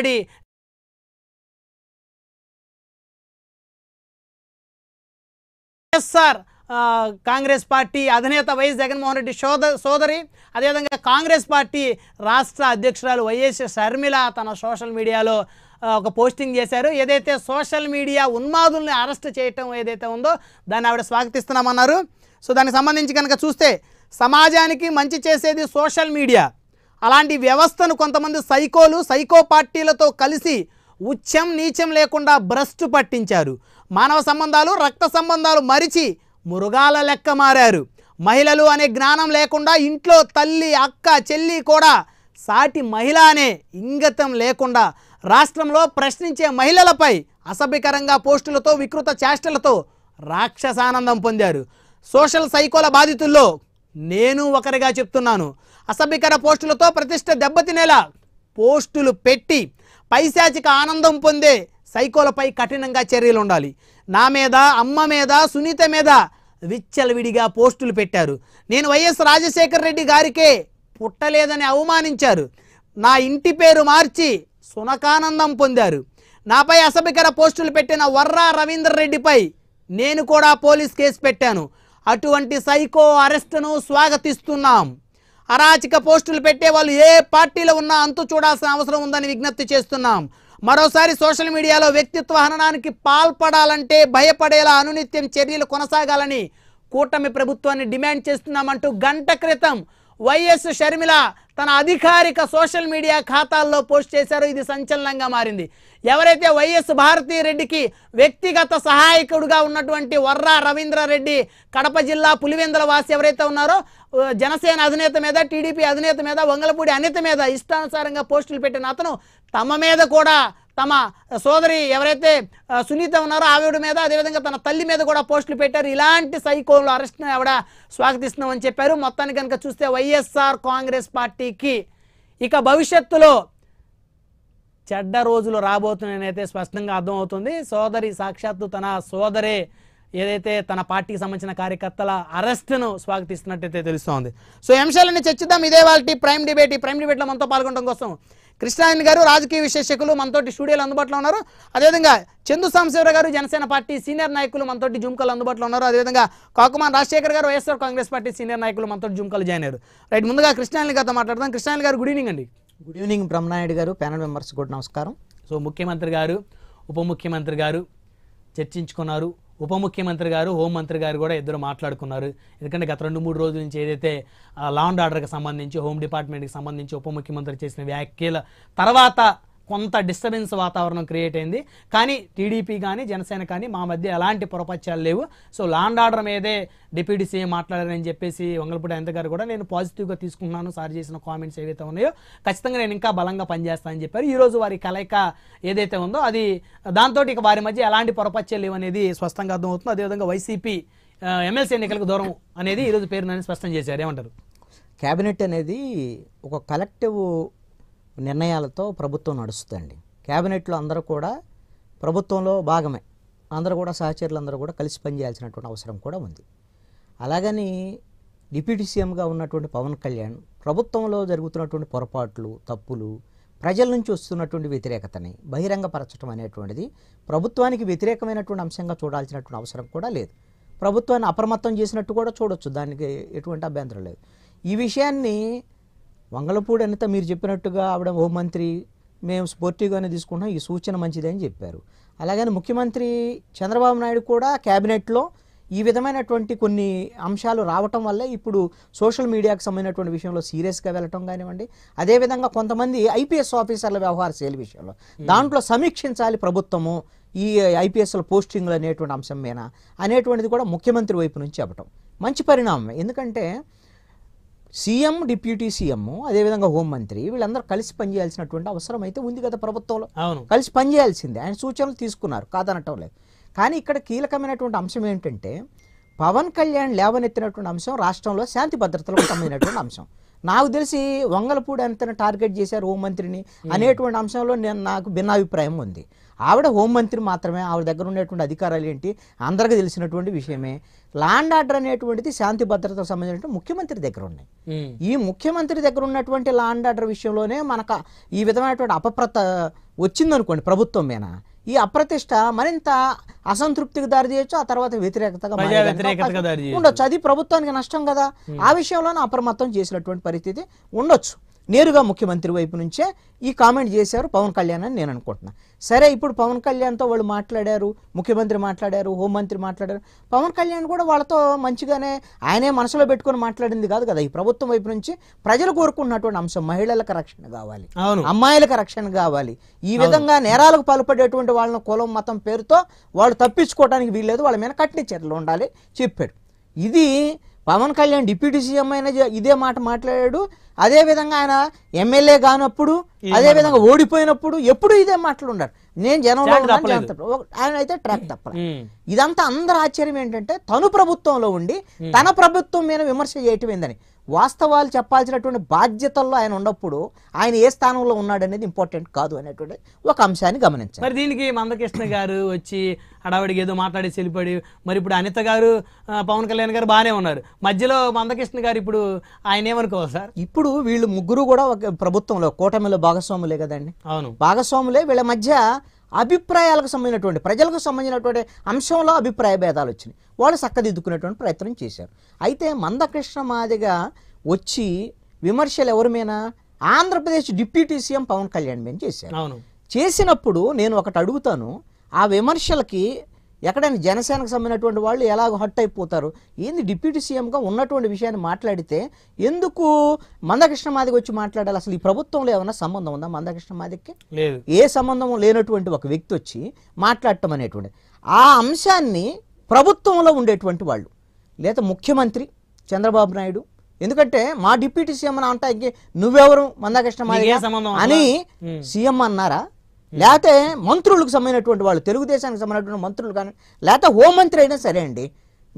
Already SR Congress party అధినేత YS Jaganmohan Reddy సోద సోదరి అదేవిధంగా కాంగ్రెస్ పార్టీ రాష్ట్ర అధ్యక్షురాలు వైఎస్ షర్మిల తన సోషల్ మీడియాలో ఒక పోస్టింగ్ చేశారు ఏదైతే సోషల్ మీడియా ఉన్మాదుల్ని అరెస్ట్ చేయటం ఏదైతే ఉందో దాన్ని ఆవిడ స్వాగతిస్తున్నామన్నారు సో దానికి సంబంధించి కనుక చూస్తే సమాజానికి మంచి చేసేది సోషల్ మీడియా అలాంటి వ్యవస్థను కొంతమంది సైకోలు సైకో పార్టీలతో కలిసి ఉచ్చం నీచం లేకుండా భ్రష్టు పట్టించారు మానవ సంబంధాలు రక్త సంబంధాలు మరిచి మృగాల లెక్క మారారు మహిళలు అనే జ్ఞానం లేకుండా ఇంట్లో తల్లి అక్క చెల్లి కూడా సాటి మహిళ అనే ఇంగతం లేకుండా రాష్ట్రంలో ప్రశ్నించే మహిళలపై అసభ్యకరంగా పోస్టులతో వికృత చేష్టలతో రాక్షసానందం పొందారు సోషల్ సైకోల బాధితుల్లో నేను ఒకరిగా చెప్తున్నాను అసభ్యకర పోస్టులతో ప్రతిష్ట దెబ్బతినేలా పోస్టులు పెట్టి పైశాచిక ఆనందం పొందే సైకోలపై కఠినంగా చర్యలు ఉండాలి నా మీద అమ్మ మీద సునీత మీద విచ్చలవిడిగా పోస్టులు పెట్టారు నేను వైఎస్ రాజశేఖర రెడ్డి గారికే పుట్టలేదని అవమానించారు నా ఇంటి పేరు మార్చి సునకానందం పొందారు నాపై అసభ్యకర పోస్టులు పెట్టిన వర్రా రవీందర్ రెడ్డిపై నేను కూడా పోలీస్ కేసు పెట్టాను అటువంటి సైకో అరెస్టును స్వాగతిస్తున్నాం అరాచక పోస్టులు పెట్టే వాళ్ళు ఏ పార్టీలో ఉన్నా అంతు చూడాల్సిన అవసరం ఉందని విజ్ఞప్తి చేస్తున్నాం మరోసారి సోషల్ మీడియాలో వ్యక్తిత్వ హననానికి పాల్పడాలంటే భయపడేలా అనునిత్యం చర్యలు కొనసాగాలని కూటమి ప్రభుత్వాన్ని డిమాండ్ చేస్తున్నామంటూ గంట క్రితం వైఎస్ షర్మిల తన అధికారిక సోషల్ మీడియా ఖాతాల్లో పోస్ట్ చేశారు ఇది సంచలనంగా మారింది ఎవరైతే వైఎస్ భారతీరెడ్డికి వ్యక్తిగత సహాయకుడుగా ఉన్నటువంటి వర్రా రవీంద్రారెడ్డి కడప జిల్లా పులివెందుల వాసి ఎవరైతే ఉన్నారో జనసేన అధినేత మీద టీడీపీ అధినేత మీద వంగలపూడి అనిత మీద ఇష్టానుసారంగా పోస్టులు పెట్టిన అతను తమ మీద కూడా తమ సోదరి ఎవరైతే సునీత ఉన్నారో ఆవిడ మీద అదేవిధంగా తన తల్లి మీద కూడా పోస్టులు పెట్టారు ఇలాంటి సైకోలు అరెస్ట్ను ఆవిడ స్వాగతిస్తున్నామని చెప్పారు మొత్తాన్ని కనుక చూస్తే వైఎస్ఆర్ కాంగ్రెస్ పార్టీకి ఇక భవిష్యత్తులో చెడ్డ రోజులు అయితే స్పష్టంగా అర్థమవుతుంది సోదరి సాక్షాత్తు తన సోదరే ఏదైతే తన పార్టీకి సంబంధించిన కార్యకర్తల అరెస్ట్ను స్వాగతిస్తున్నట్టయితే తెలుస్తోంది సో అంశాలని చర్చిద్దాం ఇదే వాళ్ళ ప్రైమ్ డిబేట్ ఈ ప్రైమ్ డిబేట్లో మనతో పాల్గొనడం కోసం కృష్ణాయన్ గారు రాజకీయ విశేషకులు మనతోటి స్టూడియోలు అందుబాటులో ఉన్నారు అదేవిధంగా చందు సాంశివరావు గారు జనసేన పార్టీ సీనియర్ నాయకులు మనతోటి జుంకలు అందుబాటులో ఉన్నారు అదేవిధంగా కాకుమాన్ రాజశేఖర్ గారు వైఎస్ఆర్ కాంగ్రెస్ పార్టీ సీనియర్ నాయకులు మనతోటి జుంకలు జాయిన్ అయ్యారు రైట్ ముందుగా కృష్ణాయన్ గారితో మాట్లాడదాం కృష్ణాయన్ గారు గుడ్ ఈవినింగ్ అండి గుడ్ ఈవినింగ్ బ్రహ్మనాయుడు గారు ప్యానల్ మెంబర్స్ కూడా నమస్కారం సో ముఖ్యమంత్రి గారు ఉప ముఖ్యమంత్రి గారు చర్చించుకున్నారు ఉప ముఖ్యమంత్రి గారు హోంమంత్రి గారు కూడా ఇద్దరు మాట్లాడుకున్నారు ఎందుకంటే గత రెండు మూడు రోజుల నుంచి ఏదైతే లాండ్ ఆర్డర్కి సంబంధించి హోమ్ డిపార్ట్మెంట్కి సంబంధించి ఉప ముఖ్యమంత్రి చేసిన వ్యాఖ్యల తర్వాత కొంత డిస్టర్బెన్స్ వాతావరణం క్రియేట్ అయింది కానీ టీడీపీ కానీ జనసేన కానీ మా మధ్య ఎలాంటి పొరపత్యాలు లేవు సో లాండ్ ఆర్డర్ మీదే డిప్యూటీ సీఎం మాట్లాడారని చెప్పేసి వంగలపూడి అనంత గారు కూడా నేను పాజిటివ్గా తీసుకున్నాను సార్ చేసిన కామెంట్స్ ఏవైతే ఉన్నాయో ఖచ్చితంగా నేను ఇంకా బలంగా పనిచేస్తానని చెప్పారు ఈరోజు వారి కలయిక ఏదైతే ఉందో అది దాంతో ఇక వారి మధ్య ఎలాంటి పొరపత్యాలు లేవు అనేది స్పష్టంగా అర్థమవుతుంది అదేవిధంగా వైసీపీ ఎమ్మెల్సీ ఎన్నికలకు దూరం అనేది ఈరోజు పేరునని స్పష్టం చేశారు ఏమంటారు క్యాబినెట్ అనేది ఒక కలెక్టివ్ నిర్ణయాలతో ప్రభుత్వం నడుస్తుందండి క్యాబినెట్లో అందరూ కూడా ప్రభుత్వంలో భాగమే అందరూ కూడా సహచరులు అందరూ కూడా కలిసి పనిచేయాల్సినటువంటి అవసరం కూడా ఉంది అలాగని డిప్యూటీ సీఎంగా ఉన్నటువంటి పవన్ కళ్యాణ్ ప్రభుత్వంలో జరుగుతున్నటువంటి పొరపాట్లు తప్పులు ప్రజల నుంచి వస్తున్నటువంటి వ్యతిరేకతని బహిరంగపరచడం అనేటువంటిది ప్రభుత్వానికి వ్యతిరేకమైనటువంటి అంశంగా చూడాల్సినటువంటి అవసరం కూడా లేదు ప్రభుత్వాన్ని అప్రమత్తం చేసినట్టు కూడా చూడొచ్చు దానికి ఎటువంటి అభ్యంతరం లేదు ఈ విషయాన్ని వంగళపూడి అనేత మీరు చెప్పినట్టుగా ఆవిడ మంత్రి మేము స్పోర్టివ్గానే తీసుకుంటాం ఈ సూచన మంచిది అని చెప్పారు అలాగని ముఖ్యమంత్రి చంద్రబాబు నాయుడు కూడా క్యాబినెట్లో ఈ విధమైనటువంటి కొన్ని అంశాలు రావటం వల్లే ఇప్పుడు సోషల్ మీడియాకు సంబంధించినటువంటి విషయంలో సీరియస్గా వెళ్ళటం కానివ్వండి అదేవిధంగా కొంతమంది ఐపీఎస్ ఆఫీసర్ల వ్యవహార శైలి విషయంలో దాంట్లో సమీక్షించాలి ప్రభుత్వము ఈ ఐపీఎస్ల పోస్టింగ్లు అనేటువంటి అంశం మీద అనేటువంటిది కూడా ముఖ్యమంత్రి వైపు నుంచి చెప్పటం మంచి పరిణామం ఎందుకంటే సీఎం డిప్యూటీ సీఎం అదేవిధంగా హోంమంత్రి వీళ్ళందరూ కలిసి పనిచేయాల్సినటువంటి అవసరం అయితే ఉంది కదా ప్రభుత్వంలో అవును కలిసి పనిచేయాల్సిందే ఆయన సూచనలు తీసుకున్నారు కాదనటం లేదు కానీ ఇక్కడ కీలకమైనటువంటి అంశం ఏంటంటే పవన్ కళ్యాణ్ లేవనెత్తినటువంటి అంశం రాష్ట్రంలో శాంతి భద్రతలకు సంబంధించినటువంటి అంశం నాకు తెలిసి వంగలపూడి అంతను టార్గెట్ చేశారు హోంమంత్రిని hmm. అనేటువంటి అంశంలో నేను నాకు భిన్నాభిప్రాయం ఉంది ఆవిడ హోంమంత్రి మాత్రమే ఆవిడ దగ్గర ఉండేటువంటి అధికారాలు ఏంటి అందరికీ తెలిసినటువంటి విషయమే లాండ్ ఆర్డర్ అనేటువంటిది శాంతి భద్రతకు సంబంధించిన ముఖ్యమంత్రి దగ్గర ఉన్నాయి ఈ ముఖ్యమంత్రి దగ్గర ఉన్నటువంటి లాండ్ ఆర్డర్ విషయంలోనే మనకు ఈ విధమైనటువంటి అపప్రత వచ్చిందనుకోండి ప్రభుత్వం మీద ఈ అప్రతిష్ట మరింత అసంతృప్తికి దారి చేయొచ్చు ఆ తర్వాత వ్యతిరేకతగా ఉండొచ్చు అది ప్రభుత్వానికి నష్టం కదా ఆ విషయంలోనే అప్రమత్తం చేసినటువంటి పరిస్థితి ఉండొచ్చు నేరుగా ముఖ్యమంత్రి వైపు నుంచే ఈ కామెంట్ చేశారు పవన్ కళ్యాణ్ అని నేను అనుకుంటున్నా సరే ఇప్పుడు పవన్ కళ్యాణ్తో వాళ్ళు మాట్లాడారు ముఖ్యమంత్రి మాట్లాడారు హోంమంత్రి మాట్లాడారు పవన్ కళ్యాణ్ కూడా వాళ్ళతో మంచిగానే ఆయనే మనసులో పెట్టుకొని మాట్లాడింది కాదు కదా ఈ ప్రభుత్వం వైపు నుంచి ప్రజలు కోరుకున్నటువంటి అంశం మహిళలకు రక్షణ కావాలి అమ్మాయిలకు రక్షణ కావాలి ఈ విధంగా నేరాలకు పాల్పడేటువంటి వాళ్ళని కులం మతం పేరుతో వాళ్ళు తప్పించుకోవడానికి వీల్లేదు వాళ్ళ మీద కట్టిన చర్యలు ఉండాలి చెప్పాడు ఇది పవన్ కళ్యాణ్ డిప్యూటీ సీఎం అయిన ఇదే మాట మాట్లాడాడు అదే విధంగా ఆయన ఎమ్మెల్యే కానప్పుడు అదే విధంగా ఓడిపోయినప్పుడు ఎప్పుడు ఇదే మాటలు ఉన్నారు నేను జనంలో ఆయన అయితే ట్రాక్ తప్ప ఇదంతా అందరు ఆశ్చర్యం ఏంటంటే తను ప్రభుత్వంలో ఉండి తన ప్రభుత్వం మీద విమర్శ చేయటం ఏందని వాస్తవాలు చెప్పాల్సినటువంటి బాధ్యతల్లో ఆయన ఉన్నప్పుడు ఆయన ఏ స్థానంలో ఉన్నాడు అనేది ఇంపార్టెంట్ కాదు అనేటువంటి ఒక అంశాన్ని గమనించాలి మరి దీనికి మందకృష్ణ గారు వచ్చి హడావడికి ఏదో మాట్లాడి వెళ్ళిపోయి మరి ఇప్పుడు అనిత గారు పవన్ కళ్యాణ్ గారు బాగానే ఉన్నారు మధ్యలో మందకృష్ణ గారు ఇప్పుడు ఆయన ఏమనుకోవాలి సార్ ఇప్పుడు వీళ్ళు ముగ్గురు కూడా ఒక ప్రభుత్వంలో కూటమిలో భాగస్వాములే కదండి అవును భాగస్వాములే వీళ్ళ మధ్య అభిప్రాయాలకు సంబంధించినటువంటి ప్రజలకు సంబంధించినటువంటి అంశంలో అభిప్రాయ భేదాలు వచ్చినాయి వాళ్ళు చక్కదిద్దుకునేటువంటి ప్రయత్నం చేశారు అయితే మందకృష్ణ మాదిగా వచ్చి విమర్శలు ఎవరి మీద ఆంధ్రప్రదేశ్ డిప్యూటీ సీఎం పవన్ కళ్యాణ్ మీద చేశారు చేసినప్పుడు నేను ఒకటి అడుగుతాను ఆ విమర్శలకి ఎక్కడైనా జనసేనకు సంబంధించినటువంటి వాళ్ళు ఎలాగో హట్ అయిపోతారు ఏంది డిప్యూటీ సీఎంగా ఉన్నటువంటి విషయాన్ని మాట్లాడితే ఎందుకు మందకృష్ణ మాదిగ వచ్చి మాట్లాడాలి అసలు ఈ ప్రభుత్వంలో ఏమైనా సంబంధం ఉందా మందకృష్ణ మాదిగ్కి లేదు ఏ సంబంధం లేనటువంటి ఒక వ్యక్తి వచ్చి మాట్లాడటం అనేటువంటి ఆ అంశాన్ని ప్రభుత్వంలో ఉండేటువంటి వాళ్ళు లేదా ముఖ్యమంత్రి చంద్రబాబు నాయుడు ఎందుకంటే మా డిప్యూటీ సీఎం అంటే ఇంకే నువ్వెవరు మందకృష్ణ మాది అని సీఎం అన్నారా లేకపోతే మంత్రులకు సంబంధించినటువంటి వాళ్ళు తెలుగుదేశానికి సంబంధించినటువంటి మంత్రులు కానీ లేకపోతే హోంమంత్రి అయినా సరే అండి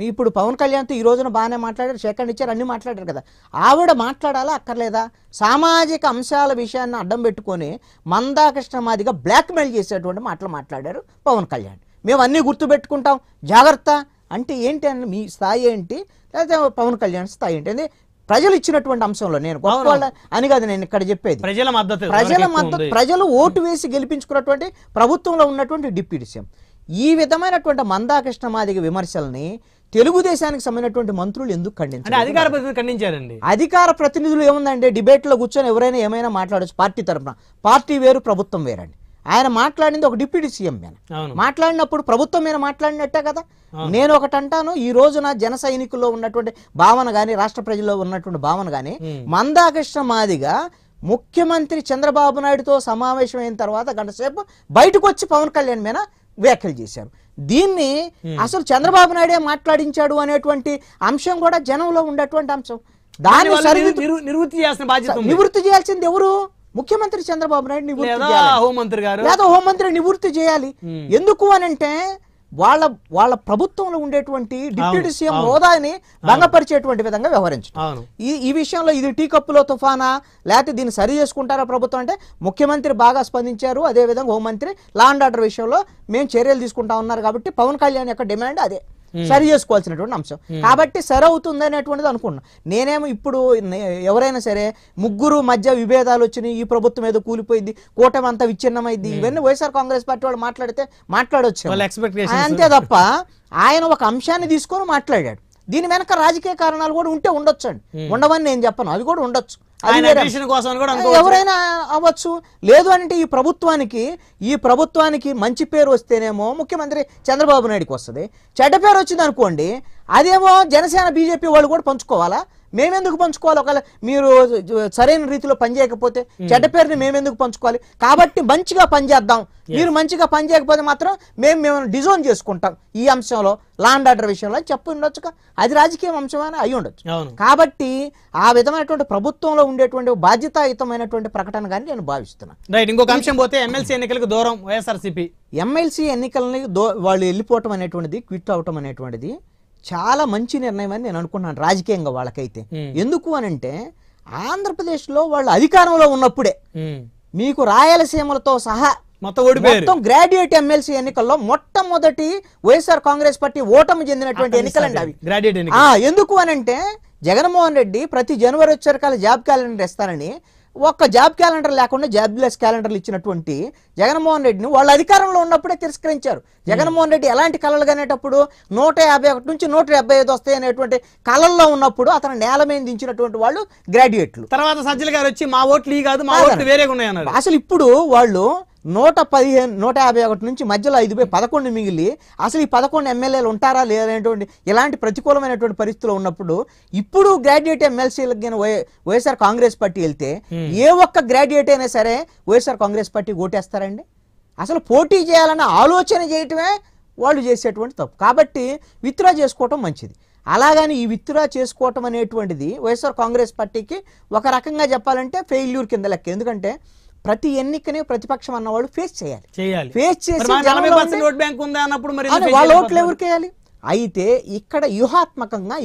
మీ ఇప్పుడు పవన్ కళ్యాణ్తో ఈ రోజున బాగానే మాట్లాడారు శేఖర్ ఇచ్చారు అన్నీ మాట్లాడారు కదా ఆవిడ మాట్లాడాలా అక్కర్లేదా సామాజిక అంశాల విషయాన్ని అడ్డం పెట్టుకొని మందాకృష్ణమాదిగా మాదిగా బ్లాక్మెయిల్ చేసేటువంటి మాటలు మాట్లాడారు పవన్ కళ్యాణ్ మేము అన్నీ గుర్తుపెట్టుకుంటాం జాగ్రత్త అంటే ఏంటి అని మీ స్థాయి ఏంటి లేకపోతే పవన్ కళ్యాణ్ స్థాయి ఏంటి ప్రజలు ఇచ్చినటువంటి అంశంలో నేను గొప్ప అని కాదు నేను ఇక్కడ చెప్పేది ప్రజల మద్దతు ప్రజల మద్దతు ప్రజలు ఓటు వేసి గెలిపించుకున్నటువంటి ప్రభుత్వంలో ఉన్నటువంటి డిప్యూటీ సీఎం ఈ విధమైనటువంటి మందాకృష్ణ మాదిగ విమర్శల్ని తెలుగుదేశానికి సంబంధించినటువంటి మంత్రులు ఎందుకు ఖండించారు అధికార ప్రతినిధులు ఖండించారండి అధికార ప్రతినిధులు ఏముందండి డిబేట్లో కూర్చొని ఎవరైనా ఏమైనా మాట్లాడచ్చు పార్టీ తరఫున పార్టీ వేరు ప్రభుత్వం వేరండి ఆయన మాట్లాడింది ఒక డిప్యూటీ సీఎం మీద మాట్లాడినప్పుడు ప్రభుత్వం మీద మాట్లాడినట్టే కదా నేను ఒకటి అంటాను ఈ రోజున జన సైనికుల్లో ఉన్నటువంటి భావన కానీ రాష్ట్ర ప్రజల్లో ఉన్నటువంటి భావన కానీ మందాకృష్ణ మాదిగా ముఖ్యమంత్రి చంద్రబాబు నాయుడుతో సమావేశం అయిన తర్వాత గంటసేపు బయటకు వచ్చి పవన్ కళ్యాణ్ మీద వ్యాఖ్యలు చేశారు దీన్ని అసలు చంద్రబాబు నాయుడే మాట్లాడించాడు అనేటువంటి అంశం కూడా జనంలో ఉండేటువంటి అంశం దాన్ని నివృత్తి చేయాల్సిన నివృత్తి చేయాల్సింది ఎవరు ముఖ్యమంత్రి చంద్రబాబు నాయుడు నివృత్తి హోంమంత్రి గారు లేదా హోంమంత్రి నివృత్తి చేయాలి ఎందుకు అని అంటే వాళ్ళ వాళ్ళ ప్రభుత్వంలో ఉండేటువంటి డిప్యూటీ సీఎం హోదాని భంగపరిచేటువంటి విధంగా వ్యవహరించడం ఈ ఈ విషయంలో ఇది టీ కప్పులో తుఫానా లేకపోతే దీన్ని సరి చేసుకుంటారా ప్రభుత్వం అంటే ముఖ్యమంత్రి బాగా స్పందించారు అదేవిధంగా హోంమంత్రి లా అండ్ ఆర్డర్ విషయంలో మేము చర్యలు తీసుకుంటా ఉన్నారు కాబట్టి పవన్ కళ్యాణ్ యొక్క డిమాండ్ అదే Hmm. సరి చేసుకోవాల్సినటువంటి అంశం hmm. కాబట్టి సరి అవుతుంది అనేటువంటిది అనుకున్నాను నేనేమో ఇప్పుడు ఎవరైనా సరే ముగ్గురు మధ్య విభేదాలు వచ్చినాయి ఈ ప్రభుత్వం ఏదో కూలిపోయింది కూటమి అంతా విచ్ఛిన్నమైంది hmm. ఇవన్నీ వైఎస్ఆర్ కాంగ్రెస్ పార్టీ వాళ్ళు మాట్లాడితే మాట్లాడొచ్చు అంతే తప్ప ఆయన ఒక అంశాన్ని తీసుకొని మాట్లాడాడు దీని వెనక రాజకీయ కారణాలు కూడా ఉంటే ఉండొచ్చు అండి ఉండవని నేను చెప్పను అది కూడా ఉండొచ్చు ఎవరైనా అవ్వచ్చు లేదు అంటే ఈ ప్రభుత్వానికి ఈ ప్రభుత్వానికి మంచి పేరు వస్తేనేమో ముఖ్యమంత్రి చంద్రబాబు నాయుడుకి వస్తుంది చెడ్డ పేరు వచ్చింది అనుకోండి అదేమో జనసేన బీజేపీ వాళ్ళు కూడా పంచుకోవాలా మేమెందుకు పంచుకోవాలి ఒకవేళ మీరు సరైన రీతిలో పనిచేయకపోతే చెడ్డ పేరుని మేమెందుకు పంచుకోవాలి కాబట్టి మంచిగా పనిచేద్దాం మీరు మంచిగా పనిచేయకపోతే మాత్రం మేము మేము డిజోన్ చేసుకుంటాం ఈ అంశంలో లాండ్ ఆర్డర్ విషయంలో చెప్పు ఉండొచ్చు అది రాజకీయం అంశమైన అయి ఉండొచ్చు కాబట్టి ఆ విధమైనటువంటి ప్రభుత్వంలో ఉండేటువంటి బాధ్యతాయుతమైనటువంటి ప్రకటన కానీ నేను భావిస్తున్నాను ఇంకొక అంశం పోతే ఎమ్మెల్సీ ఎన్నికలకు దూరం వైఎస్ఆర్సీపీ ఎమ్మెల్సీ ఎన్నికలని దో వాళ్ళు వెళ్ళిపోవటం అనేటువంటిది క్విట్ అవటం అనేటువంటిది చాలా మంచి నిర్ణయం అని నేను అనుకున్నాను రాజకీయంగా వాళ్ళకైతే ఎందుకు అనంటే ఆంధ్రప్రదేశ్లో వాళ్ళు అధికారంలో ఉన్నప్పుడే మీకు రాయలసీమలతో సహా మొత్తం గ్రాడ్యుయేట్ ఎమ్మెల్సీ ఎన్నికల్లో మొట్టమొదటి వైఎస్ఆర్ కాంగ్రెస్ పార్టీ ఓటమి చెందినటువంటి ఎన్నికలండి అవి ఎందుకు ఎందుకు అనంటే జగన్మోహన్ రెడ్డి ప్రతి జనవరి వచ్చే రకాల జాబ్ క్యాలెండర్ ఇస్తారని ఒక్క జాబ్ క్యాలెండర్ లేకుండా జాబ్లెస్ క్యాలెండర్లు ఇచ్చినటువంటి జగన్మోహన్ రెడ్డిని వాళ్ళు అధికారంలో ఉన్నప్పుడే తిరస్కరించారు జగన్మోహన్ రెడ్డి ఎలాంటి కళలు కనేటప్పుడు నూట యాభై ఒకటి నుంచి నూట డెబ్బై ఐదు వస్తాయి అనేటువంటి కళల్లో ఉన్నప్పుడు అతను నేల మీద దించినటువంటి వాళ్ళు గ్రాడ్యుయేట్లు తర్వాత సజ్జల గారు వచ్చి మా ఓట్లు ఈ కాదు మా ఓట్లు వేరేగా ఉన్నాయన్నారు అసలు ఇప్పుడు వాళ్ళు నూట పదిహేను నూట యాభై ఒకటి నుంచి మధ్యలో ఐదు పోయి పదకొండు మిగిలి అసలు ఈ పదకొండు ఎమ్మెల్యేలు ఉంటారా లేదనేటువంటి ఇలాంటి ప్రతికూలమైనటువంటి పరిస్థితులు ఉన్నప్పుడు ఇప్పుడు గ్రాడ్యుయేట్ ఎమ్మెల్సీలకు కానీ వైఎస్ఆర్ కాంగ్రెస్ పార్టీ వెళ్తే ఏ ఒక్క గ్రాడ్యుయేట్ అయినా సరే వైఎస్ఆర్ కాంగ్రెస్ పార్టీ ఓటేస్తారండి అసలు పోటీ చేయాలన్న ఆలోచన చేయటమే వాళ్ళు చేసేటువంటి తప్పు కాబట్టి విత్డ్రా చేసుకోవటం మంచిది అలాగని ఈ విత్డ్రా చేసుకోవటం అనేటువంటిది వైఎస్ఆర్ కాంగ్రెస్ పార్టీకి ఒక రకంగా చెప్పాలంటే ఫెయిల్యూర్ కింద లెక్క ఎందుకంటే ప్రతి ఎన్నికని ప్రతిపక్షం అన్న వాళ్ళు ఫేస్ చేయాలి ఫేస్ చేసి ఓట్ బ్యాంక్ ఉందా అన్నప్పుడు మరి వాళ్ళ ఓట్లు ఎవరికి అయితే ఇక్కడ వ్యూహాత్మకంగా